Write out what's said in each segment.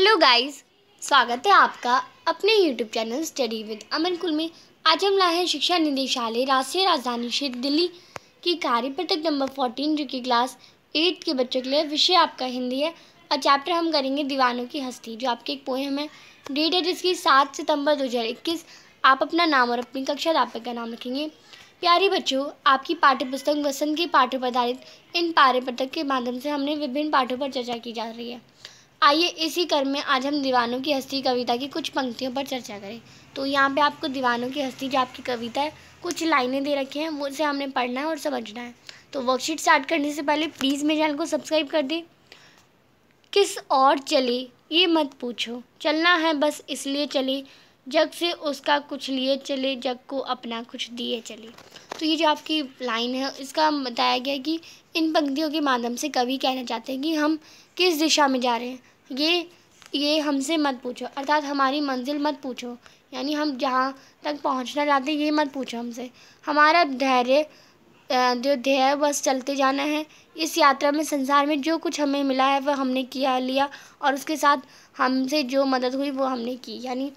hello guys स्वागत है आपका अपने YouTube channel study with Aman कुल में आज हम लाए हैं शिक्षा निदेशालय राष्ट्रीय राजधानी क्षेत्र दिल्ली की पटक नंबर फोर्टीन जो कि क्लास एट के बच्चों के लिए विषय आपका हिंदी है और चैप्टर हम करेंगे दीवानों की हस्ती जो आपकी एक पोएम है डेट है जिसकी सात सितंबर दो आप अपना नाम और अपनी कक्षा दापक का नाम रखेंगे प्यारे बच्चों आपकी पाठ्य पुस्तक वसंत के पाठों पर आधारित इन पटक के माध्यम से हमने विभिन्न पाठों पर चर्चा की जा रही है आइए इसी क्रम में आज हम दीवानों की हस्ती कविता की कुछ पंक्तियों पर चर्चा करें तो यहाँ पे आपको दीवानों की हस्ती जो आपकी कविता है कुछ लाइनें दे रखी हैं वो उसे हमने पढ़ना है और समझना है तो वर्कशीट स्टार्ट करने से पहले प्लीज़ मेरे चैनल को सब्सक्राइब कर दें किस और चले ये मत पूछो चलना है बस इसलिए चले जग से उसका कुछ लिए चले जग को अपना कुछ दिए चले तो ये जो आपकी लाइन है इसका बताया गया कि इन पंक्तियों के माध्यम से कवि कहना चाहते हैं कि हम किस दिशा में जा रहे हैं ये ये हमसे मत पूछो अर्थात हमारी मंजिल मत पूछो यानी हम जहाँ तक पहुँचना चाहते हैं ये मत पूछो हमसे हमारा धैर्य जो धैर्य बस चलते जाना है इस यात्रा में संसार में जो कुछ हमें मिला है वह हमने किया लिया और उसके साथ हमसे जो मदद हुई वो हमने की यानी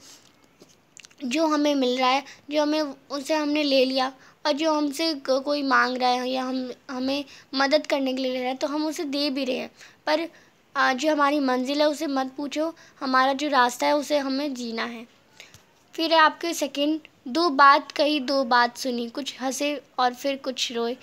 जो हमें मिल रहा है जो हमें उसे हमने ले लिया और जो हमसे कोई मांग रहा है या हम हमें मदद करने के लिए ले रहा है तो हम उसे दे भी रहे हैं पर जो हमारी मंजिल है उसे मत पूछो हमारा जो रास्ता है उसे हमें जीना है फिर आपके सेकंड दो बात कही दो बात सुनी कुछ हंसे और फिर कुछ रोए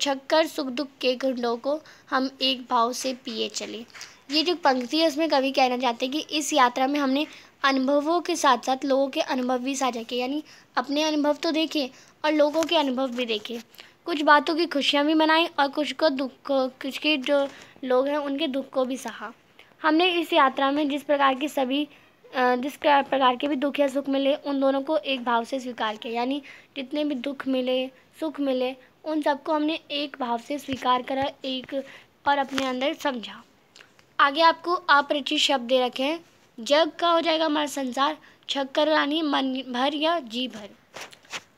छक्कर सुख दुख के घंटों को हम एक भाव से पिए चले ये जो पंक्ति है उसमें कवि कहना चाहते हैं कि इस यात्रा में हमने अनुभवों के साथ साथ लोगों के अनुभव भी साझा किए यानी अपने अनुभव तो देखे और लोगों के अनुभव भी देखे कुछ बातों की खुशियाँ भी मनाई और कुछ को दुख कुछ के जो लोग हैं उनके दुख को भी सहा हमने इस यात्रा में जिस प्रकार के सभी जिस प्रकार के भी दुख या सुख मिले उन दोनों को एक भाव से स्वीकार किया यानी जितने भी दुख मिले सुख मिले उन सबको हमने एक भाव से स्वीकार करा एक और अपने अंदर समझा आगे आपको अपरिचित शब्द दे रखे हैं जग का हो जाएगा हमारा संसार छक्कर रानी मन भर या जी भर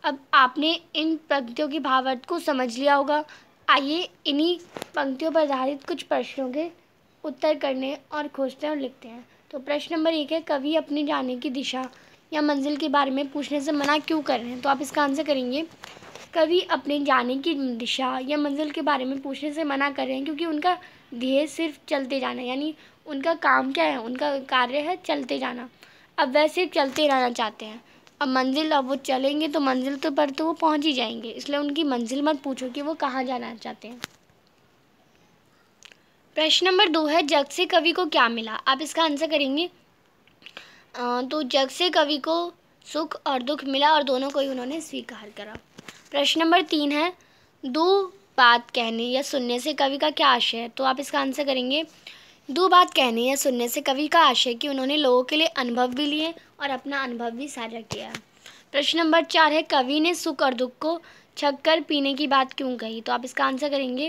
अब आपने इन पंक्तियों की भावार्थ को समझ लिया होगा आइए इन्हीं पंक्तियों पर आधारित कुछ प्रश्नों के उत्तर करने और खोजते हैं और लिखते हैं तो प्रश्न नंबर एक है कवि अपने जाने की दिशा या मंजिल के बारे में पूछने से मना क्यों कर रहे हैं तो आप इसका आंसर करेंगे कवि अपने जाने की दिशा या मंजिल के बारे में पूछने से मना कर रहे हैं क्योंकि उनका ध्येय सिर्फ चलते जाना यानी उनका काम क्या है उनका कार्य है चलते जाना अब वह सिर्फ चलते रहना चाहते हैं अब मंजिल अब वो चलेंगे तो मंजिल तो पर तो वो पहुंच ही जाएंगे इसलिए उनकी मंजिल मत पूछो कि वो कहाँ जाना चाहते हैं प्रश्न नंबर दो है जग से कवि को क्या मिला आप इसका आंसर करेंगे तो जग से कवि को सुख और दुख मिला और दोनों को ही उन्होंने स्वीकार करा प्रश्न नंबर तीन है दो बात कहने या सुनने से कवि का क्या आशय है तो आप इसका आंसर करेंगे दो बात कहने या सुनने से कवि का आशय कि उन्होंने लोगों के लिए अनुभव भी लिए और अपना अनुभव भी साझा किया प्रश्न नंबर चार है कवि ने सुख और दुख को छक पीने की बात क्यों कही तो आप इसका आंसर करेंगे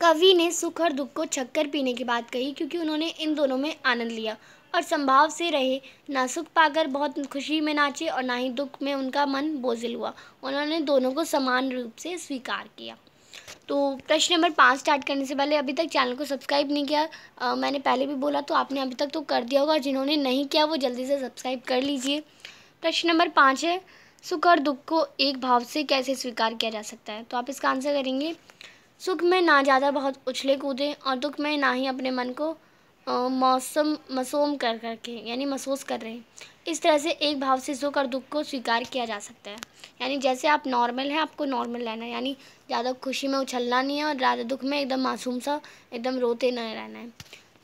कवि ने सुख और दुख को छक पीने की बात कही क्योंकि उन्होंने इन दोनों में आनंद लिया और संभाव से रहे ना सुख पाकर बहुत खुशी में नाचे और ना ही दुख में उनका मन बोझिल हुआ उन्होंने दोनों को समान रूप से स्वीकार किया तो प्रश्न नंबर पाँच स्टार्ट करने से पहले अभी तक चैनल को सब्सक्राइब नहीं किया आ, मैंने पहले भी बोला तो आपने अभी तक तो कर दिया होगा और जिन्होंने नहीं किया वो जल्दी से सब्सक्राइब कर लीजिए प्रश्न नंबर पाँच है सुख और दुख को एक भाव से कैसे स्वीकार किया जा सकता है तो आप इसका आंसर करेंगे सुख में ना ज़्यादा बहुत उछले कूदें और दुख में ना ही अपने मन को मौसम मसोम कर करके यानी महसूस कर रहे हैं इस तरह से एक भाव से सुख और दुख को स्वीकार किया जा सकता है यानी जैसे आप नॉर्मल हैं आपको नॉर्मल रहना है यानी ज़्यादा खुशी में उछलना नहीं है और ज़्यादा दुख में एकदम मासूम सा एकदम रोते न रहना है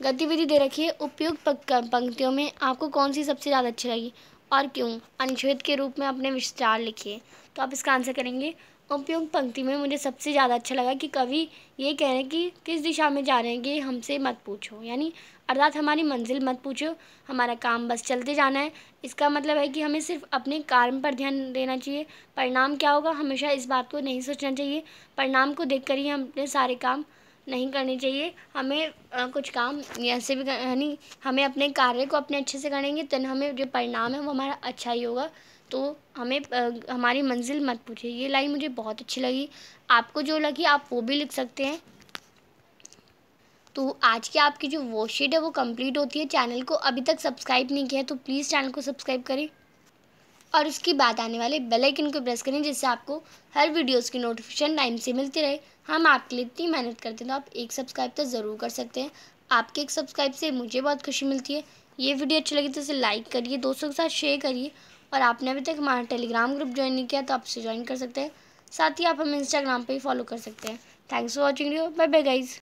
गतिविधि दे रखिए उपयुक्त पंक्तियों में आपको कौन सी सबसे ज़्यादा अच्छी लगी और क्यों अनुच्छेद के रूप में अपने विस्तार लिखिए तो आप इसका आंसर करेंगे उपयोग पंक्ति में मुझे सबसे ज़्यादा अच्छा लगा कि कवि ये कह रहे हैं कि किस दिशा में जा रहे हैं ये हमसे मत पूछो यानी अर्थात हमारी मंजिल मत पूछो हमारा काम बस चलते जाना है इसका मतलब है कि हमें सिर्फ अपने कार्य पर ध्यान देना चाहिए परिणाम क्या होगा हमेशा इस बात को नहीं सोचना चाहिए परिणाम को देख कर ही अपने सारे काम नहीं करने चाहिए हमें आ, कुछ काम ऐसे भी यानी हमें अपने कार्य को अपने अच्छे से करेंगे तो हमें जो परिणाम है वो हमारा अच्छा ही होगा तो हमें हमारी मंजिल मत पूछिए ये लाइन मुझे बहुत अच्छी लगी आपको जो लगी आप वो भी लिख सकते हैं तो आज की आपकी जो वॉशीट है वो कंप्लीट होती है चैनल को अभी तक सब्सक्राइब नहीं किया है तो प्लीज़ चैनल को सब्सक्राइब करें और उसके बाद आने वाले बेल आइकन को प्रेस करें जिससे आपको हर वीडियोस की नोटिफिकेशन टाइम से मिलती रहे हम आपके लिए इतनी मेहनत करते हैं तो आप एक सब्सक्राइब तो ज़रूर कर सकते हैं आपके एक सब्सक्राइब से मुझे बहुत खुशी मिलती है ये वीडियो अच्छी लगी तो इसे लाइक करिए दोस्तों के साथ शेयर करिए और आपने अभी तक हमारा टेलीग्राम ग्रुप ज्वाइन नहीं किया तो आप उसे ज्वाइन कर सकते हैं साथ ही आप हमें इंस्टाग्राम पर ही फॉलो कर सकते हैं thanks for watching you bye bye guys